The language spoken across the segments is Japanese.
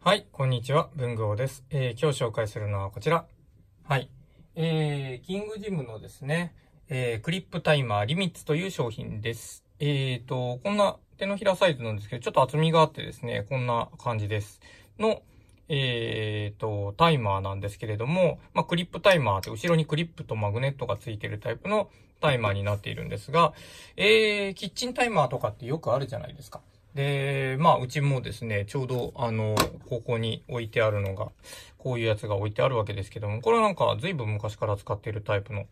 はい、こんにちは、文具王です。えー、今日紹介するのはこちら。はい。えー、キングジムのですね、えー、クリップタイマーリミッツという商品です。えーと、こんな手のひらサイズなんですけど、ちょっと厚みがあってですね、こんな感じです。の、えーと、タイマーなんですけれども、まあ、クリップタイマーって後ろにクリップとマグネットがついてるタイプのタイマーになっているんですが、えー、キッチンタイマーとかってよくあるじゃないですか。で、まあ、うちもですね、ちょうど、あの、ここに置いてあるのが、こういうやつが置いてあるわけですけども、これはなんか、随分昔から使っているタイプの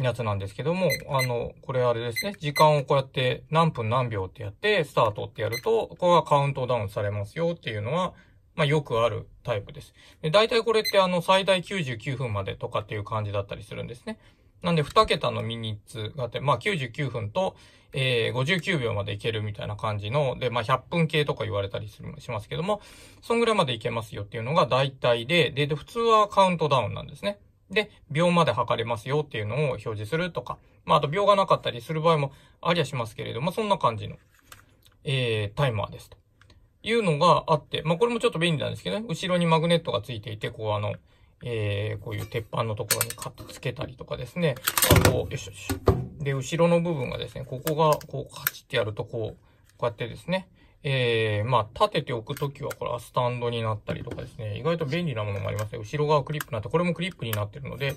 やつなんですけども、あの、これあれですね、時間をこうやって何分何秒ってやって、スタートってやると、ここがカウントダウンされますよっていうのは、まあ、よくあるタイプです。で、大体これってあの、最大99分までとかっていう感じだったりするんですね。なんで2桁のミニッツがあって、まあ99分と、えー、59秒までいけるみたいな感じの、で、まあ100分計とか言われたりしますけども、そんぐらいまでいけますよっていうのが大体で、で、で普通はカウントダウンなんですね。で、秒まで測れますよっていうのを表示するとか、まああと秒がなかったりする場合もありゃしますけれども、そんな感じの、えー、タイマーですと。いうのがあって、まあこれもちょっと便利なんですけどね、後ろにマグネットがついていて、こうあの、えー、こういう鉄板のところにットつけたりとかですね。あと、よしよし。で、後ろの部分がですね、ここが、こう、カチってやると、こう、こうやってですね、えー、まあ、立てておくときは、これはスタンドになったりとかですね、意外と便利なものもありますね。後ろ側クリップになって、これもクリップになってるので、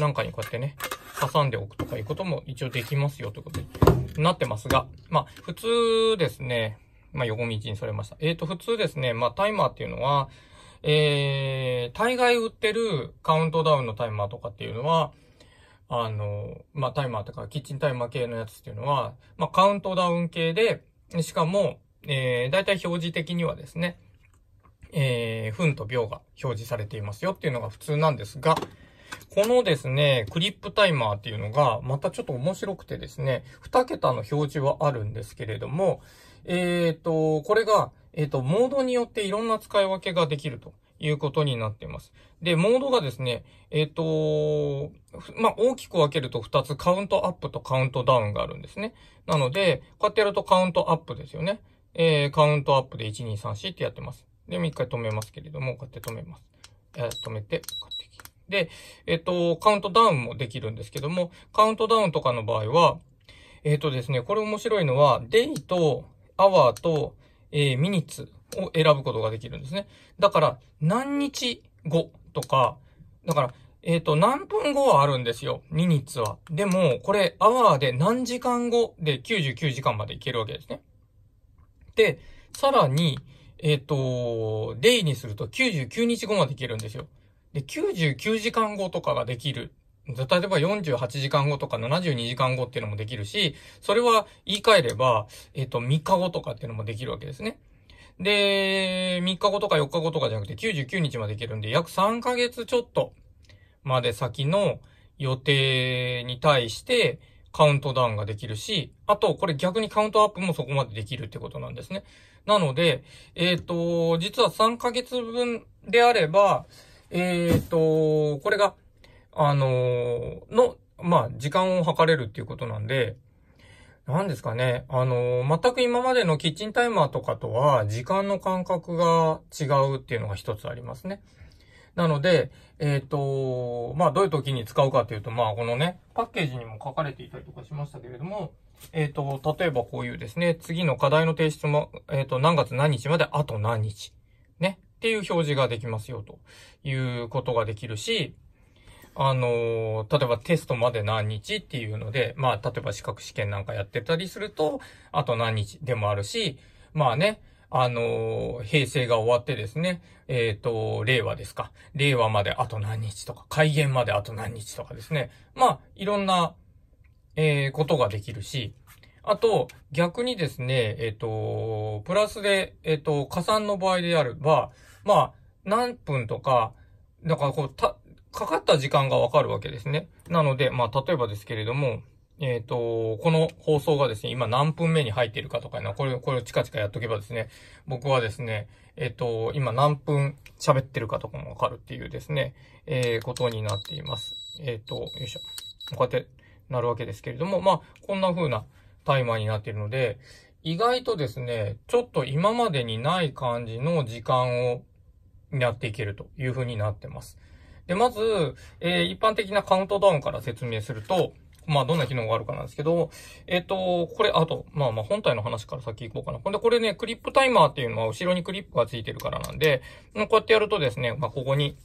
なんかにこうやってね、挟んでおくとかいうことも一応できますよということになってますが、まあ、普通ですね、まあ、横道にそれました。えっ、ー、と、普通ですね、まあ、タイマーっていうのは、えー、大概売ってるカウントダウンのタイマーとかっていうのは、あの、まあ、タイマーとかキッチンタイマー系のやつっていうのは、まあ、カウントダウン系で、しかも、えー、だいたい表示的にはですね、えー、分と秒が表示されていますよっていうのが普通なんですが、このですね、クリップタイマーっていうのが、またちょっと面白くてですね、2桁の表示はあるんですけれども、えっ、ー、と、これが、えっ、ー、と、モードによっていろんな使い分けができるということになっています。で、モードがですね、えっ、ー、と、まあ、大きく分けると2つ、カウントアップとカウントダウンがあるんですね。なので、こうやってやるとカウントアップですよね。えー、カウントアップで1、2、3、4ってやってます。で、もう一回止めますけれども、こうやって止めます。えー、止めて、こうやって。で、えっ、と、カウントダウンもできるんですけども、カウントダウンとかの場合は、えっ、とですね、これ面白いのは、デイと、アワーと、えー、ミニッツを選ぶことができるんですね。だから、何日後とか、だから、えっ、ー、と、何分後はあるんですよ。ミニッツは。でも、これ、アワーで何時間後で99時間までいけるわけですね。で、さらに、えっ、ー、と、デイにすると99日後までいけるんですよ。で、99時間後とかができる例えば48時間後とか72時間後っていうのもできるし、それは言い換えれば、えっ、ー、と、3日後とかっていうのもできるわけですね。で、3日後とか4日後とかじゃなくて99日までいけるんで、約3ヶ月ちょっとまで先の予定に対してカウントダウンができるし、あと、これ逆にカウントアップもそこまでできるってことなんですね。なので、えっ、ー、と、実は3ヶ月分であれば、えっ、ー、と、これが、あのー、の、まあ、時間を測れるっていうことなんで、何ですかね。あのー、全く今までのキッチンタイマーとかとは、時間の感覚が違うっていうのが一つありますね。なので、えっ、ー、と、まあ、どういう時に使うかというと、まあ、このね、パッケージにも書かれていたりとかしましたけれども、えっ、ー、と、例えばこういうですね、次の課題の提出も、えっ、と、何月何日まであと何日、ね、っていう表示ができますよということができるし、あの、例えばテストまで何日っていうので、まあ、例えば資格試験なんかやってたりすると、あと何日でもあるし、まあね、あの、平成が終わってですね、えっ、ー、と、令和ですか。令和まであと何日とか、改元まであと何日とかですね。まあ、いろんな、えー、ことができるし、あと、逆にですね、えっ、ー、と、プラスで、えっ、と、加算の場合であれば、まあ、何分とか、だからこう、た、かかった時間がわかるわけですね。なので、まあ、例えばですけれども、えっ、ー、と、この放送がですね、今何分目に入っているかとかいうのは、これを、これをカやっとけばですね、僕はですね、えっ、ー、と、今何分喋ってるかとかもわかるっていうですね、えー、ことになっています。えっ、ー、と、よいしょ。こうやってなるわけですけれども、まあ、こんな風なタイマーになっているので、意外とですね、ちょっと今までにない感じの時間をやっていけるという風になってます。で、まず、えー、一般的なカウントダウンから説明すると、まあ、どんな機能があるかなんですけど、えっ、ー、と、これ、あと、まあまあ、本体の話から先行こうかな。ほんで、これね、クリップタイマーっていうのは、後ろにクリップがついてるからなんで、こうやってやるとですね、まあ、ここに、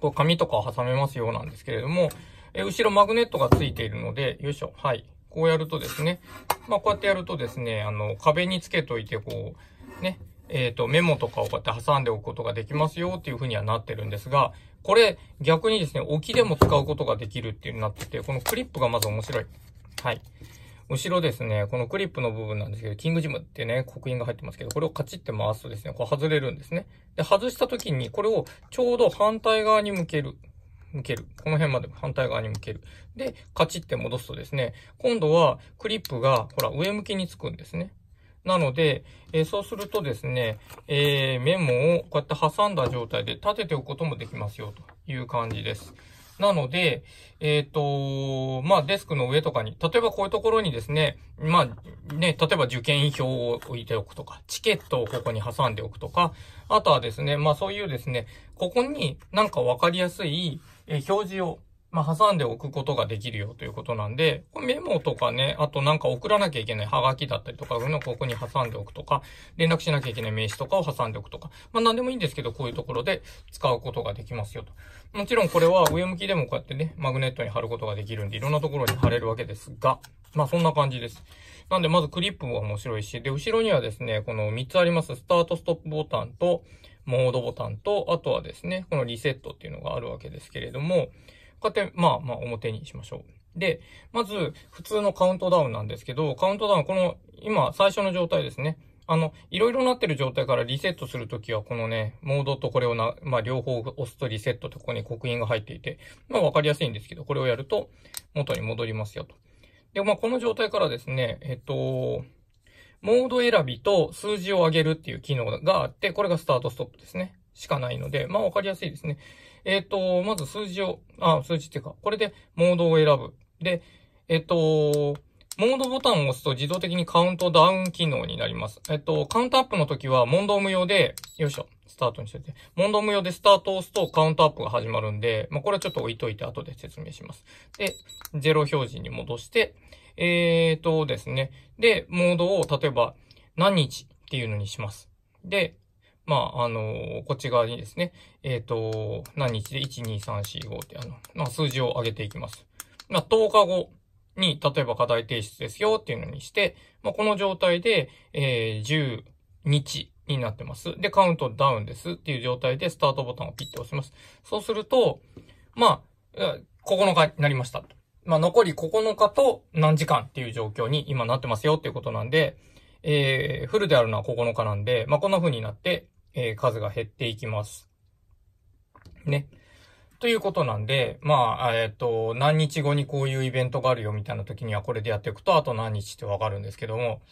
こう、紙とか挟めますようなんですけれども、えー、後ろマグネットがついているので、よいしょ、はい。こうやるとですね、まあ、こうやってやるとですね、あの、壁につけといて、こう、ね、えっ、ー、と、メモとかをこうやって挟んでおくことができますよっていうふうにはなってるんですが、これ逆にですね、置きでも使うことができるっていうになってて、このクリップがまず面白い。はい。後ろですね、このクリップの部分なんですけど、キングジムってね、刻印が入ってますけど、これをカチって回すとですね、こう外れるんですね。で、外した時にこれをちょうど反対側に向ける。向ける。この辺まで反対側に向ける。で、カチって戻すとですね、今度はクリップが、ほら、上向きにつくんですね。なので、えー、そうするとですね、えー、メモをこうやって挟んだ状態で立てておくこともできますよという感じです。なので、えっ、ー、と、まあ、デスクの上とかに、例えばこういうところにですね、まあ、ね、例えば受験票を置いておくとか、チケットをここに挟んでおくとか、あとはですね、まあそういうですね、ここになんかわかりやすい表示をまあ、挟んでおくことができるよということなんで、これメモとかね、あとなんか送らなきゃいけないハガキだったりとか、のここに挟んでおくとか、連絡しなきゃいけない名刺とかを挟んでおくとか、まあ、なんでもいいんですけど、こういうところで使うことができますよと。もちろんこれは上向きでもこうやってね、マグネットに貼ることができるんで、いろんなところに貼れるわけですが、まあ、そんな感じです。なんで、まずクリップも面白いし、で、後ろにはですね、この3つあります、スタートストップボタンと、モードボタンと、あとはですね、このリセットっていうのがあるわけですけれども、こうやって、まあまあ表にしましょう。で、まず、普通のカウントダウンなんですけど、カウントダウン、この、今、最初の状態ですね。あの、いろいろなってる状態からリセットするときは、このね、モードとこれをな、まあ、両方押すとリセットとここに刻印が入っていて、まあ、わかりやすいんですけど、これをやると、元に戻りますよと。で、まあ、この状態からですね、えっと、モード選びと数字を上げるっていう機能があって、これがスタートストップですね。しかないので、まあ分かりやすいですね。えっ、ー、と、まず数字を、あ、数字っていうか、これでモードを選ぶ。で、えっ、ー、と、モードボタンを押すと自動的にカウントダウン機能になります。えっ、ー、と、カウントアップの時は問答無用で、よいしょ、スタートにしてて、問答無用でスタートを押すとカウントアップが始まるんで、まあこれはちょっと置いといて後で説明します。で、0表示に戻して、えっ、とですね、で、モードを例えば何日っていうのにします。で、まあ、あの、こっち側にですね、えっ、ー、と、何日で1、2、3、4、5って、あの、まあ、数字を上げていきます。まあ、10日後に、例えば課題提出ですよっていうのにして、まあ、この状態で、えー、10日になってます。で、カウントダウンですっていう状態で、スタートボタンをピッて押します。そうすると、まあ、9日になりました。まあ、残り9日と何時間っていう状況に今なってますよっていうことなんで、えー、フルであるのは9日なんで、まあ、こんな風になって、えー、数が減っていきます。ね。ということなんで、まあ、えっ、ー、と、何日後にこういうイベントがあるよみたいな時にはこれでやっていくと、あと何日ってわかるんですけども。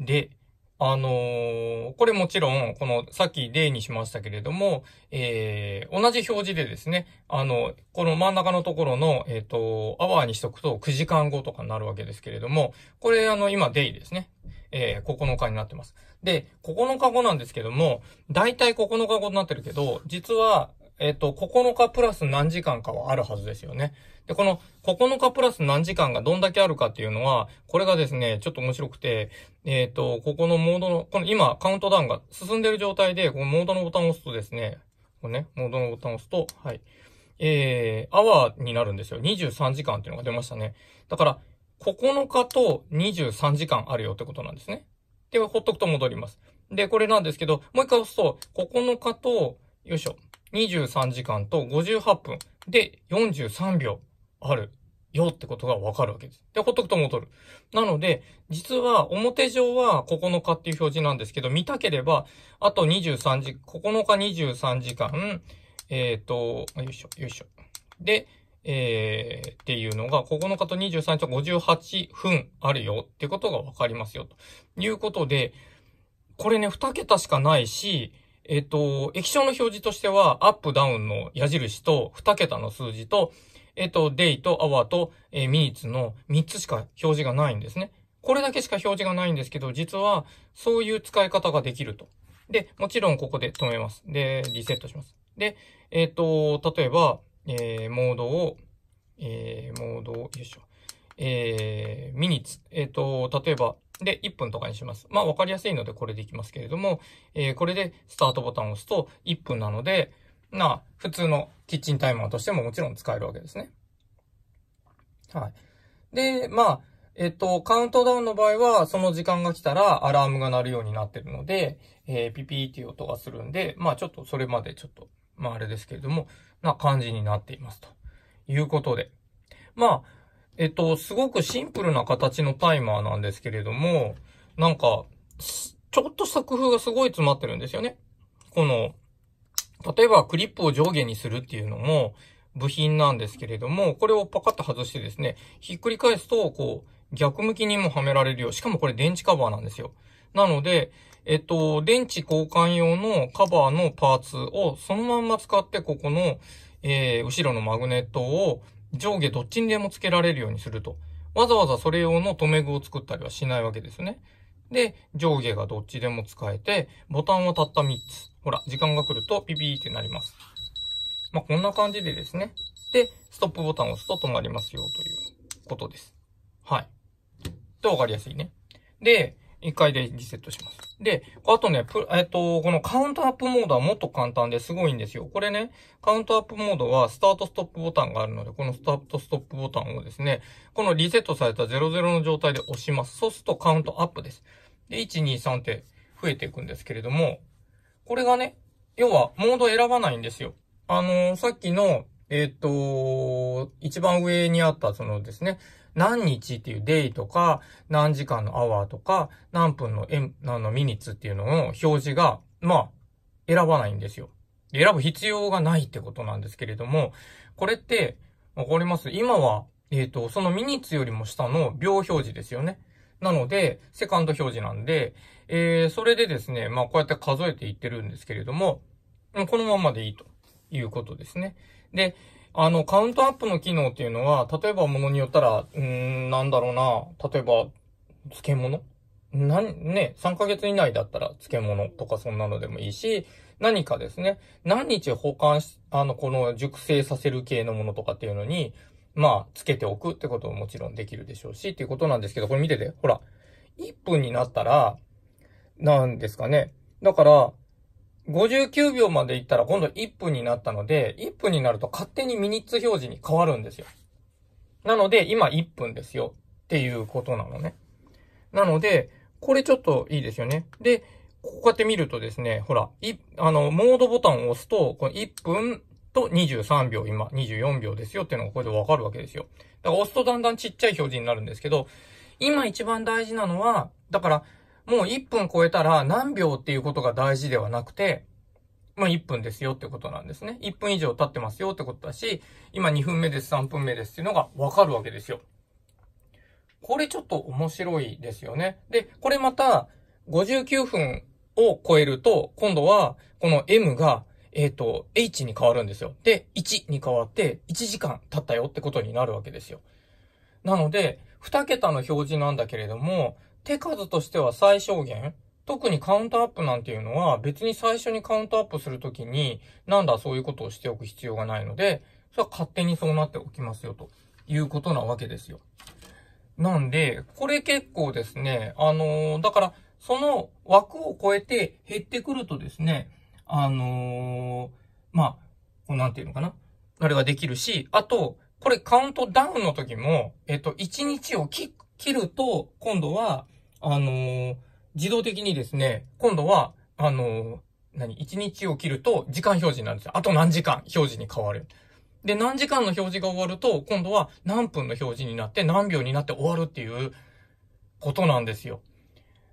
で、あのー、これもちろん、この、さっき例にしましたけれども、えー、同じ表示でですね、あの、この真ん中のところの、えっ、ー、と、アワーにしとくと9時間後とかになるわけですけれども、これ、あの、今、デイですね。えー、9日になってます。で、9日後なんですけども、だいたい9日後になってるけど、実は、えっ、ー、と、9日プラス何時間かはあるはずですよね。で、この9日プラス何時間がどんだけあるかっていうのは、これがですね、ちょっと面白くて、えっ、ー、と、ここのモードの、この今カウントダウンが進んでる状態で、このモードのボタンを押すとですね、このね、モードのボタンを押すと、はい、えー、アワーになるんですよ。23時間っていうのが出ましたね。だから、9日と23時間あるよってことなんですね。で、ほっとくと戻ります。で、これなんですけど、もう一回押すと、9日と、よいしょ、23時間と58分で43秒あるよってことがわかるわけです。で、ほっとくと戻る。なので、実は表上は9日っていう表示なんですけど、見たければ、あと23時、9日23時間、えっ、ー、と、よいしょ、よいしょ。で、えー、っていうのが、9日と23日58分あるよってことがわかりますよ、ということで、これね、2桁しかないし、えっ、と、液晶の表示としては、アップダウンの矢印と、2桁の数字と、えっ、と、デイとアワーと、えー、ミニッツの3つしか表示がないんですね。これだけしか表示がないんですけど、実は、そういう使い方ができると。で、もちろんここで止めます。で、リセットします。で、えっ、と、例えば、えー、モードを、えー、モードを、よいしょ、えー、ミニッツ、えっ、ー、と、例えば、で、1分とかにします。まあ、わかりやすいので、これでいきますけれども、えー、これでスタートボタンを押すと1分なので、まあ、普通のキッチンタイマーとしてももちろん使えるわけですね。はい。で、まあ、えっと、カウントダウンの場合は、その時間が来たらアラームが鳴るようになってるので、えー、ピピーっていう音がするんで、まあちょっとそれまでちょっと、まああれですけれども、な感じになっています。ということで。まあ、えっと、すごくシンプルな形のタイマーなんですけれども、なんか、ちょっとした工夫がすごい詰まってるんですよね。この、例えばクリップを上下にするっていうのも部品なんですけれども、これをパカッと外してですね、ひっくり返すと、こう、逆向きにもはめられるよう、しかもこれ電池カバーなんですよ。なので、えっと、電池交換用のカバーのパーツをそのまんま使って、ここの、えー、後ろのマグネットを上下どっちにでも付けられるようにすると。わざわざそれ用の留め具を作ったりはしないわけですね。で、上下がどっちでも使えて、ボタンはたった3つ。ほら、時間が来るとピピーってなります。まあ、こんな感じでですね。で、ストップボタンを押すと止まりますよということです。はい。で、わかりやすいね。で、一回でリセットします。で、あとね、えっと、このカウントアップモードはもっと簡単ですごいんですよ。これね、カウントアップモードはスタートストップボタンがあるので、このスタートストップボタンをですね、このリセットされた00の状態で押します。そうするとカウントアップです。で、1、2、3って増えていくんですけれども、これがね、要はモード選ばないんですよ。あのー、さっきの、えっ、と、一番上にあったそのですね、何日っていうデイとか、何時間のアワーとか、何分ののミニッツっていうのを表示が、まあ、選ばないんですよ。選ぶ必要がないってことなんですけれども、これって、わかります今は、えっ、ー、と、そのミニッツよりも下の秒表示ですよね。なので、セカンド表示なんで、えー、それでですね、まあ、こうやって数えていってるんですけれども、このままでいいということですね。で、あの、カウントアップの機能っていうのは、例えばものによったら、うん、なんだろうな、例えば、漬物なん、ね、3ヶ月以内だったら漬物とかそんなのでもいいし、何かですね、何日保管し、あの、この熟成させる系のものとかっていうのに、まあ、つけておくってことももちろんできるでしょうし、っていうことなんですけど、これ見てて、ほら、1分になったら、なんですかね。だから、59秒までいったら今度1分になったので、1分になると勝手にミニッツ表示に変わるんですよ。なので、今1分ですよっていうことなのね。なので、これちょっといいですよね。で、こうやって見るとですね、ほら、い、あの、モードボタンを押すと、この1分と23秒、今、24秒ですよっていうのがこれでわかるわけですよ。だから押すとだんだんちっちゃい表示になるんですけど、今一番大事なのは、だから、もう1分超えたら何秒っていうことが大事ではなくて、まあ1分ですよってことなんですね。1分以上経ってますよってことだし、今2分目です、3分目ですっていうのがわかるわけですよ。これちょっと面白いですよね。で、これまた59分を超えると、今度はこの M が、えっ、ー、と、H に変わるんですよ。で、1に変わって1時間経ったよってことになるわけですよ。なので、2桁の表示なんだけれども、手数としては最小限特にカウントアップなんていうのは別に最初にカウントアップするときになんだそういうことをしておく必要がないので、それは勝手にそうなっておきますよということなわけですよ。なんで、これ結構ですね、あのー、だからその枠を超えて減ってくるとですね、あのー、まあ、なんていうのかなあれができるし、あと、これカウントダウンの時も、えっと、1日を切ると、今度は、あの自動的にですね、今度は、あの何 ?1 日を切ると時間表示になるんですよ。あと何時間表示に変わる。で、何時間の表示が終わると、今度は何分の表示になって何秒になって終わるっていうことなんですよ。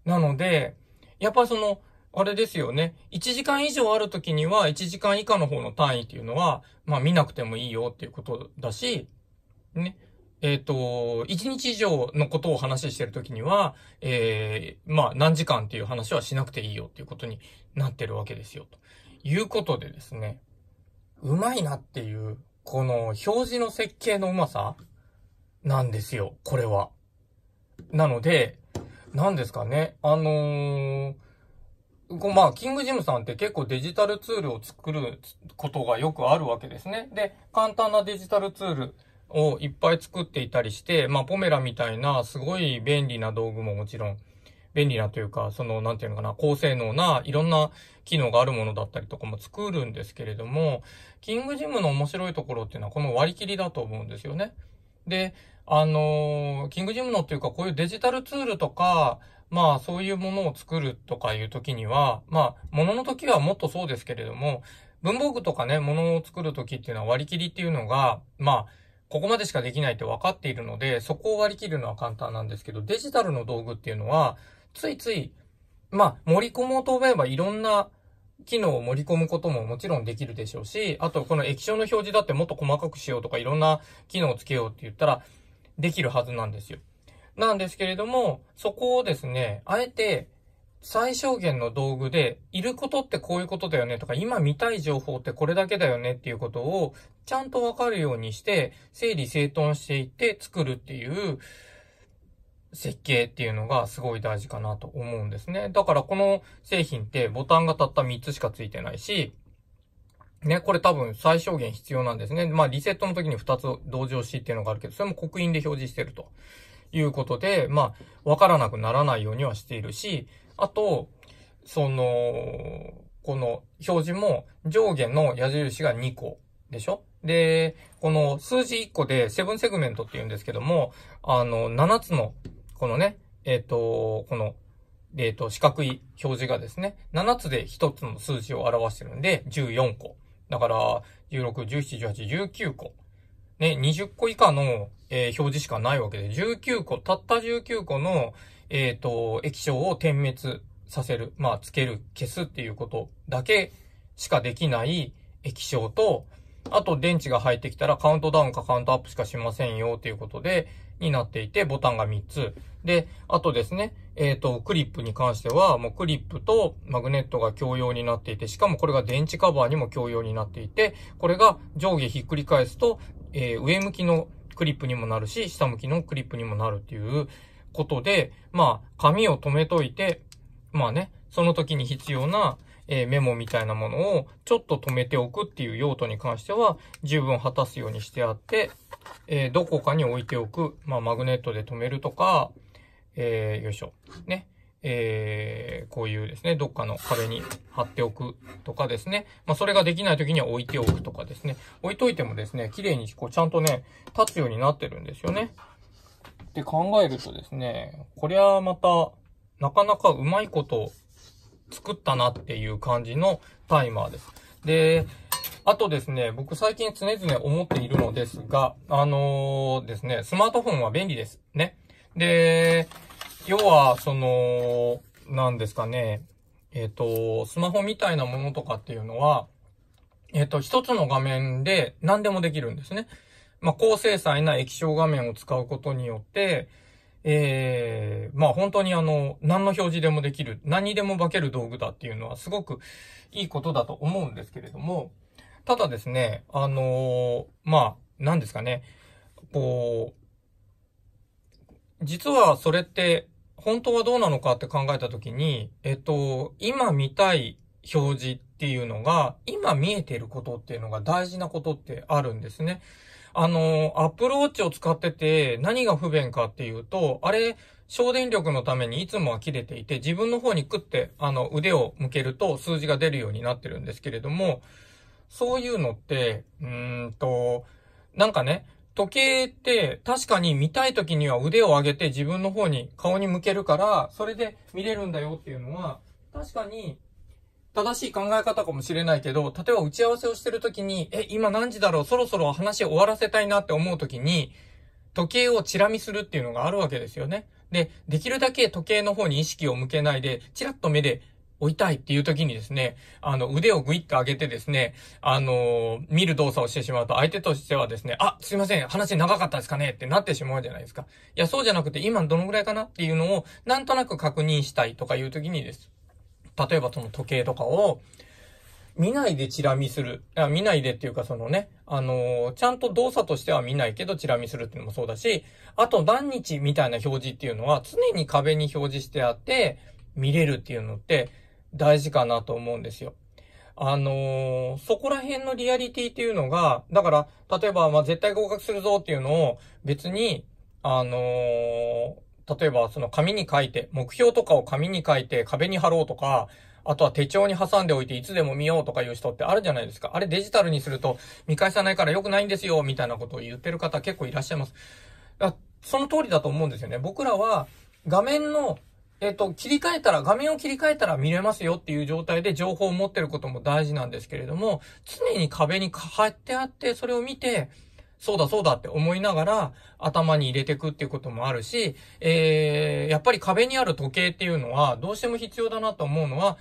なので、やっぱその、あれですよね。1時間以上ある時には、1時間以下の方の単位っていうのは、まあ見なくてもいいよっていうことだし、ね。えっ、ー、と、1日以上のことを話してるときには、えー、まあ、何時間っていう話はしなくていいよっていうことになってるわけですよ。ということでですね、うまいなっていう、この表示の設計のうまさなんですよ、これは。なので、何ですかね、あのーまあ、キングジムさんって結構デジタルツールを作ることがよくあるわけですね。で、簡単なデジタルツールをいっぱい作っていたりして、まあ、ポメラみたいなすごい便利な道具ももちろん、便利なというか、その、なんていうのかな、高性能ないろんな機能があるものだったりとかも作るんですけれども、キングジムの面白いところっていうのはこの割り切りだと思うんですよね。で、あのー、キングジムのっていうか、こういうデジタルツールとか、まあそういうものを作るとかいう時には、まあ、ものの時はもっとそうですけれども、文房具とかね、ものを作る時っていうのは割り切りっていうのが、まあ、ここまでしかできないって分かっているので、そこを割り切るのは簡単なんですけど、デジタルの道具っていうのは、ついつい、まあ、盛り込もうと思えばいろんな機能を盛り込むことももちろんできるでしょうし、あとこの液晶の表示だってもっと細かくしようとかいろんな機能をつけようって言ったらできるはずなんですよ。なんですけれども、そこをですね、あえて最小限の道具で、いることってこういうことだよねとか、今見たい情報ってこれだけだよねっていうことを、ちゃんとわかるようにして、整理整頓していって作るっていう、設計っていうのがすごい大事かなと思うんですね。だからこの製品ってボタンがたった3つしか付いてないし、ね、これ多分最小限必要なんですね。まあリセットの時に2つ同時押しっていうのがあるけど、それも刻印で表示してるということで、まあわからなくならないようにはしているし、あと、その、この表示も上下の矢印が2個でしょで、この数字1個でセブンセグメントって言うんですけども、あの、7つの、このね、えっ、ー、と、この、えっ、ー、と、四角い表示がですね、7つで1つの数字を表してるんで、14個。だから、16、17、18、19個。ね、20個以下の、えー、表示しかないわけで、19個、たった19個の、えっ、ー、と、液晶を点滅させる、まあ、つける、消すっていうことだけしかできない液晶と、あと電池が入ってきたらカウントダウンかカウントアップしかしませんよっていうことで、になっていて、ボタンが3つ。で、あとですね、えっ、ー、と、クリップに関しては、もうクリップとマグネットが共用になっていて、しかもこれが電池カバーにも共用になっていて、これが上下ひっくり返すと、えー、上向きのクリップにもなるし、下向きのクリップにもなるっていう、ことで、まあ、紙を止めといて、まあね、その時に必要な、えー、メモみたいなものをちょっと止めておくっていう用途に関しては十分果たすようにしてあって、えー、どこかに置いておく。まあ、マグネットで止めるとか、えー、よいしょ。ね。えこういうですね、どっかの壁に貼っておくとかですね。まあ、それができない時には置いておくとかですね。置いといてもですね、綺麗にこうちゃんとね、立つようになってるんですよね。って考えるとですね、これはまた、なかなかうまいこと作ったなっていう感じのタイマーです。で、あとですね、僕最近常々思っているのですが、あのー、ですね、スマートフォンは便利です。ね。で、要は、その、なんですかね、えっ、ー、と、スマホみたいなものとかっていうのは、えっ、ー、と、一つの画面で何でもできるんですね。まあ、高精細な液晶画面を使うことによって、ええー、まあ本当にあの、何の表示でもできる、何にでも化ける道具だっていうのはすごくいいことだと思うんですけれども、ただですね、あのー、まあ、何ですかね、こう、実はそれって本当はどうなのかって考えたときに、えっと、今見たい表示っていうのが、今見えていることっていうのが大事なことってあるんですね。あの、Apple Watch を使ってて何が不便かっていうと、あれ、省電力のためにいつもは切れていて、自分の方にクって、あの、腕を向けると数字が出るようになってるんですけれども、そういうのって、うーんと、なんかね、時計って確かに見たい時には腕を上げて自分の方に顔に向けるから、それで見れるんだよっていうのは、確かに正しい考え方かもしれないけど、例えば打ち合わせをしてるときに、え、今何時だろうそろそろ話終わらせたいなって思うときに、時計をチラ見するっていうのがあるわけですよね。で、できるだけ時計の方に意識を向けないで、チラッと目で追いたいっていう時にですね、あの、腕をグイッと上げてですね、あのー、見る動作をしてしまうと相手としてはですね、あ、すいません、話長かったですかねってなってしまうじゃないですか。いや、そうじゃなくて今どのぐらいかなっていうのをなんとなく確認したいとかいう時にです例えばその時計とかを、見ないでチラ見する。見ないでっていうかそのね、あのー、ちゃんと動作としては見ないけどチラ見するっていうのもそうだし、あと何日みたいな表示っていうのは常に壁に表示してあって、見れるっていうのって大事かなと思うんですよ。あのー、そこら辺のリアリティっていうのが、だから、例えば、ま絶対合格するぞっていうのを別に、あのー、例えばその紙に書いて、目標とかを紙に書いて壁に貼ろうとか、あとは手帳に挟んでおいていつでも見ようとかいう人ってあるじゃないですか。あれデジタルにすると見返さないから良くないんですよ、みたいなことを言ってる方結構いらっしゃいます。その通りだと思うんですよね。僕らは画面のえっと、切り替えたら、画面を切り替えたら見れますよっていう状態で情報を持ってることも大事なんですけれども、常に壁に貼ってあって、それを見て、そうだそうだって思いながら頭に入れていくっていうこともあるし、えー、やっぱり壁にある時計っていうのはどうしても必要だなと思うのは、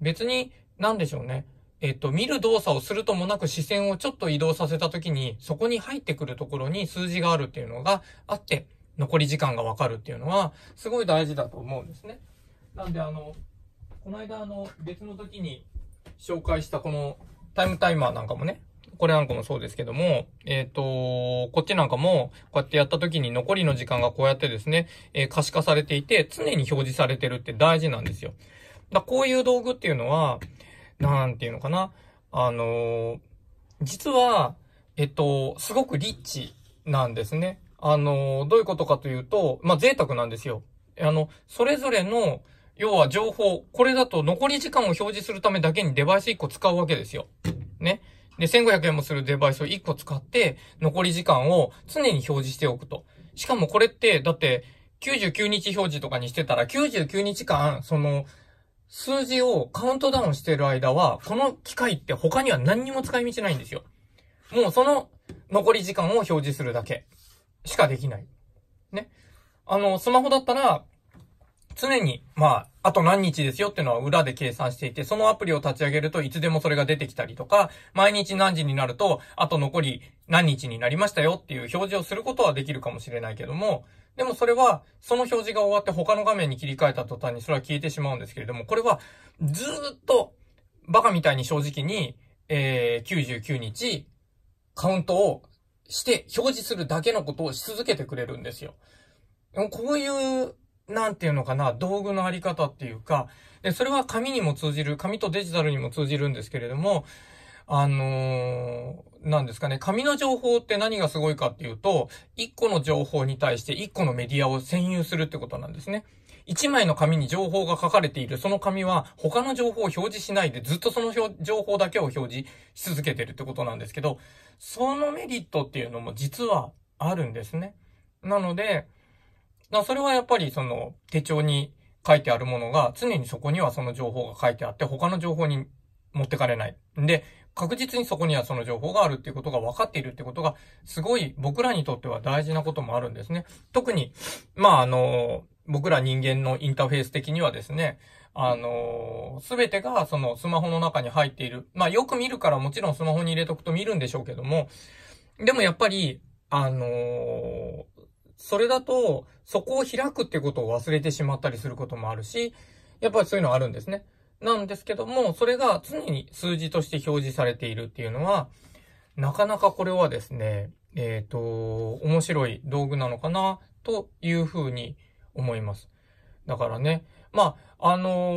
別に、何でしょうね。えっと、見る動作をするともなく視線をちょっと移動させた時に、そこに入ってくるところに数字があるっていうのがあって、残り時間がわかるっていうのは、すごい大事だと思うんですね。なんで、あの、この間、あの、別の時に紹介したこのタイムタイマーなんかもね、これなんかもそうですけども、えっ、ー、とこっちなんかも、こうやってやった時に残りの時間がこうやってですね、えー、可視化されていて、常に表示されてるって大事なんですよ。だこういう道具っていうのは、なんていうのかな。あの実は、えっと、すごくリッチなんですね。あの、どういうことかというと、まあ、贅沢なんですよ。あの、それぞれの、要は情報、これだと残り時間を表示するためだけにデバイス1個使うわけですよ。ね。で、1500円もするデバイスを1個使って、残り時間を常に表示しておくと。しかもこれって、だって、99日表示とかにしてたら、99日間、その、数字をカウントダウンしてる間は、この機械って他には何にも使い道ないんですよ。もうその残り時間を表示するだけしかできない。ね。あの、スマホだったら、常に、まあ、あと何日ですよっていうのは裏で計算していて、そのアプリを立ち上げるといつでもそれが出てきたりとか、毎日何時になると、あと残り何日になりましたよっていう表示をすることはできるかもしれないけども、でもそれは、その表示が終わって他の画面に切り替えた途端にそれは消えてしまうんですけれども、これはずっとバカみたいに正直に、えー、99日カウントをして表示するだけのことをし続けてくれるんですよ。こういうなんていうのかな、道具のあり方っていうか、で、それは紙にも通じる、紙とデジタルにも通じるんですけれども、あのー、なんですかね、紙の情報って何がすごいかっていうと、1個の情報に対して1個のメディアを占有するってことなんですね。1枚の紙に情報が書かれている、その紙は他の情報を表示しないでずっとその情報だけを表示し続けてるってことなんですけど、そのメリットっていうのも実はあるんですね。なので、だそれはやっぱりその手帳に書いてあるものが常にそこにはその情報が書いてあって他の情報に持ってかれない。で、確実にそこにはその情報があるっていうことが分かっているってことがすごい僕らにとっては大事なこともあるんですね。特に、まああの、僕ら人間のインターフェース的にはですね、あのす、べてがそのスマホの中に入っている。まあよく見るからもちろんスマホに入れとくと見るんでしょうけども、でもやっぱり、あのー、それだと、そこを開くってことを忘れてしまったりすることもあるし、やっぱりそういうのはあるんですね。なんですけども、それが常に数字として表示されているっていうのは、なかなかこれはですね、えっ、ー、と、面白い道具なのかな、というふうに思います。だからね、まあ、あの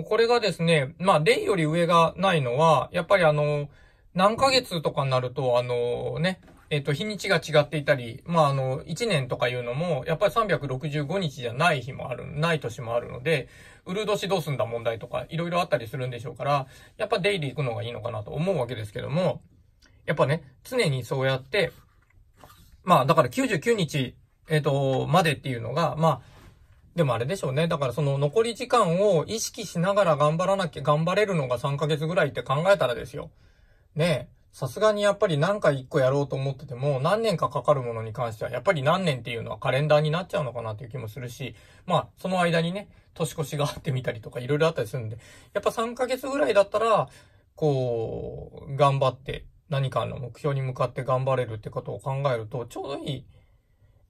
ー、これがですね、まあ、例より上がないのは、やっぱりあのー、何ヶ月とかになると、あのね、えっと、日にちが違っていたり、まあ、あの、1年とかいうのも、やっぱり365日じゃない日もある、ない年もあるので、売る年どうすんだ問題とか、いろいろあったりするんでしょうから、やっぱデイリー行くのがいいのかなと思うわけですけども、やっぱね、常にそうやって、まあ、だから99日、えっと、までっていうのが、まあ、でもあれでしょうね。だからその残り時間を意識しながら頑張らなきゃ、頑張れるのが3ヶ月ぐらいって考えたらですよ。ねえ。さすがにやっぱり何か一個やろうと思ってても、何年かかかるものに関しては、やっぱり何年っていうのはカレンダーになっちゃうのかなっていう気もするし、まあ、その間にね、年越しがあってみたりとか、いろいろあったりするんで、やっぱ3ヶ月ぐらいだったら、こう、頑張って、何かの目標に向かって頑張れるってことを考えると、ちょうどいい、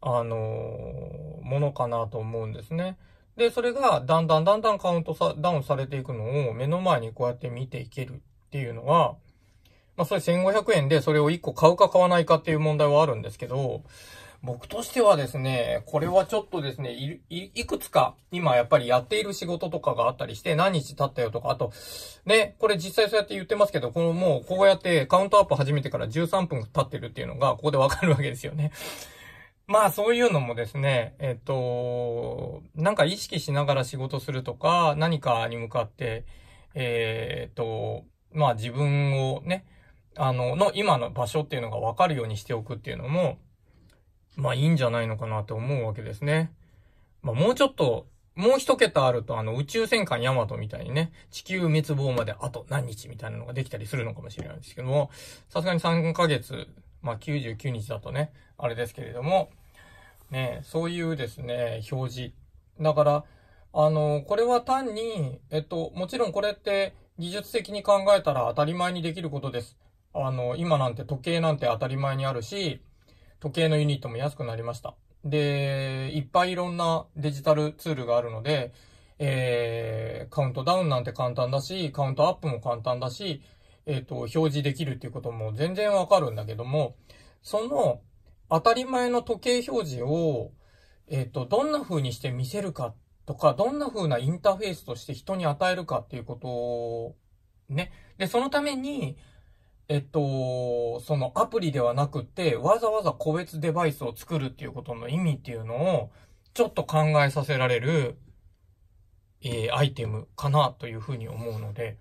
あのものかなと思うんですね。で、それがだんだんだんだんカウントダウンされていくのを目の前にこうやって見ていけるっていうのは、まあそれ1500円でそれを1個買うか買わないかっていう問題はあるんですけど、僕としてはですね、これはちょっとですね、い、いくつか、今やっぱりやっている仕事とかがあったりして、何日経ったよとか、あと、ね、これ実際そうやって言ってますけど、このもう、こうやってカウントアップ始めてから13分経ってるっていうのが、ここでわかるわけですよね。まあそういうのもですね、えっと、なんか意識しながら仕事するとか、何かに向かって、えー、っと、まあ自分をね、あの、の今の場所っていうのがわかるようにしておくっていうのも、まあいいんじゃないのかなと思うわけですね。まあもうちょっと、もう一桁あるとあの宇宙戦艦ヤマトみたいにね、地球滅亡まであと何日みたいなのができたりするのかもしれないですけども、さすがに3ヶ月、まあ99日だとね、あれですけれども、ね、そういうですね、表示。だから、あの、これは単に、えっと、もちろんこれって技術的に考えたら当たり前にできることです。あの、今なんて時計なんて当たり前にあるし、時計のユニットも安くなりました。で、いっぱいいろんなデジタルツールがあるので、えー、カウントダウンなんて簡単だし、カウントアップも簡単だし、えっ、ー、と、表示できるっていうことも全然わかるんだけども、その当たり前の時計表示を、えっ、ー、と、どんな風にして見せるかとか、どんな風なインターフェースとして人に与えるかっていうことを、ね。で、そのために、えっと、そのアプリではなくて、わざわざ個別デバイスを作るっていうことの意味っていうのを、ちょっと考えさせられる、えー、アイテムかなというふうに思うので、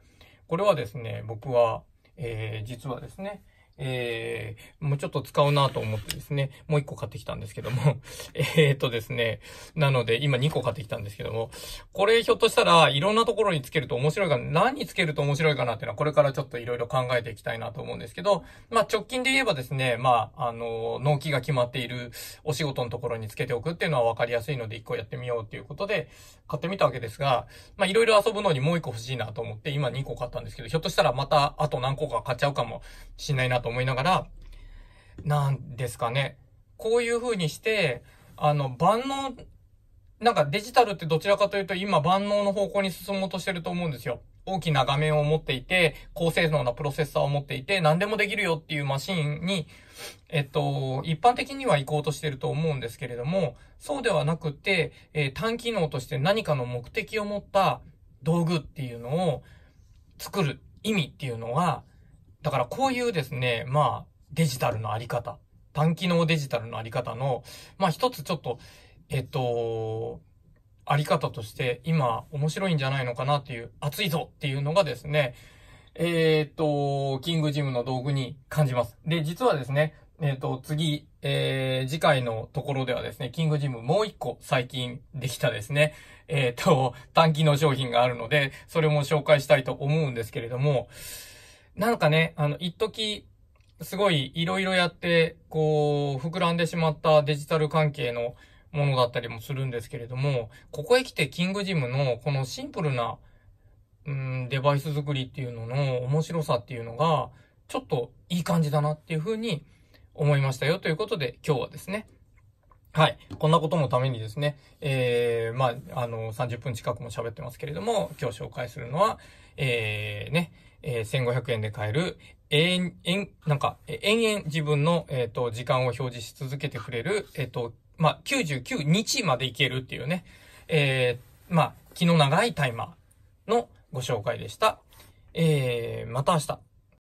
これはですね、僕は、えー、実はですね、えー、もうちょっと使うなと思ってですね、もう1個買ってきたんですけども えっとですね、なので今2個買ってきたんですけども、これひょっとしたらいろんなところにつけると面白いかな、何につけると面白いかなっていうのはこれからちょっといろいろ考えていきたいなと思うんですけど、まあ直近で言えばですね、まああの、納期が決まっているお仕事のところにつけておくっていうのは分かりやすいので1個やってみようっていうことで買ってみたわけですが、まあいろいろ遊ぶのにもう1個欲しいなと思って今2個買ったんですけど、ひょっとしたらまたあと何個か買っちゃうかもしれないなと思いながら、なんですかね。こういう風にして、あの、万能、なんかデジタルってどちらかというと今万能の方向に進もうとしてると思うんですよ。大きな画面を持っていて、高性能なプロセッサーを持っていて、何でもできるよっていうマシンに、えっと、一般的には行こうとしてると思うんですけれども、そうではなくて、えー、単機能として何かの目的を持った道具っていうのを作る意味っていうのは、だからこういうですね、まあ、デジタルのあり方、単機能デジタルのあり方の、まあ一つちょっと、えっと、あり方として今面白いんじゃないのかなっていう、熱いぞっていうのがですね、えっと、キングジムの道具に感じます。で、実はですね、えっ、と、次、えー、次回のところではですね、キングジムもう一個最近できたですね、えっ、と、短期の商品があるので、それも紹介したいと思うんですけれども、なんかね、あの、一時すごいいろいろやって、こう、膨らんでしまったデジタル関係のものだったりもするんですけれども、ここへ来てキングジムのこのシンプルな、うん、デバイス作りっていうのの面白さっていうのが、ちょっといい感じだなっていうふうに思いましたよということで、今日はですね、はい。こんなことのためにですね、えー、まあ、あの、30分近くも喋ってますけれども、今日紹介するのは、えー、ね、えー、1500円で買える、延々、なんか、延々自分の、えっ、ー、と、時間を表示し続けてくれる、えっ、ー、と、まあ、99日までいけるっていうね、えー、まあ、気の長いタイマーのご紹介でした。えー、また明日。